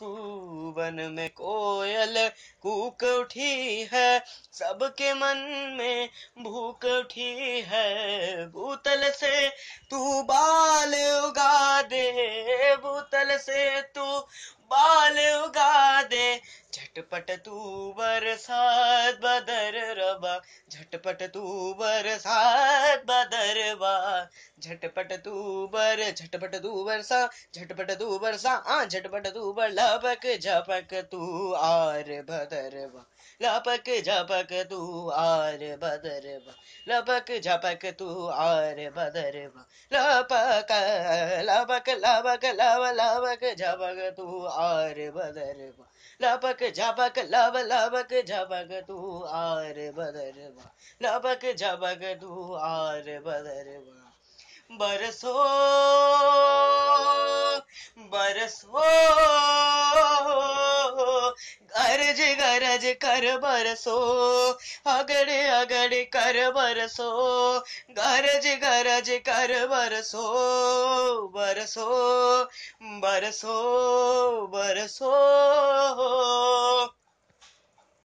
कुवन में कोयल कूक उठी है सबके मन में भूख उठी है भूतल से तू बाल उगा दे भूतल से तू बाल उगा दे झटपट तू बरसात रबा झटपट तू बरसात बदरवा झटपट दूबर झटपट दूबर सा झटपट दूबर सा आ झटपट दूबर लपक झपक तू आर भदरवा लपक झपक तू आर भदरवा लपक झपक तू आर भदरवा लपक लपक लपक लव लपक झपक तू आर भदरवा लपक झपक लव लपक झपक तू आर भदरवा लपक झपक तू आर भदरवा बरसो बरसो गरज गरज कर बरसो अगड़े अगड़े कर बरसो गरज गरज कर बरसो बरसो बरसो बरसो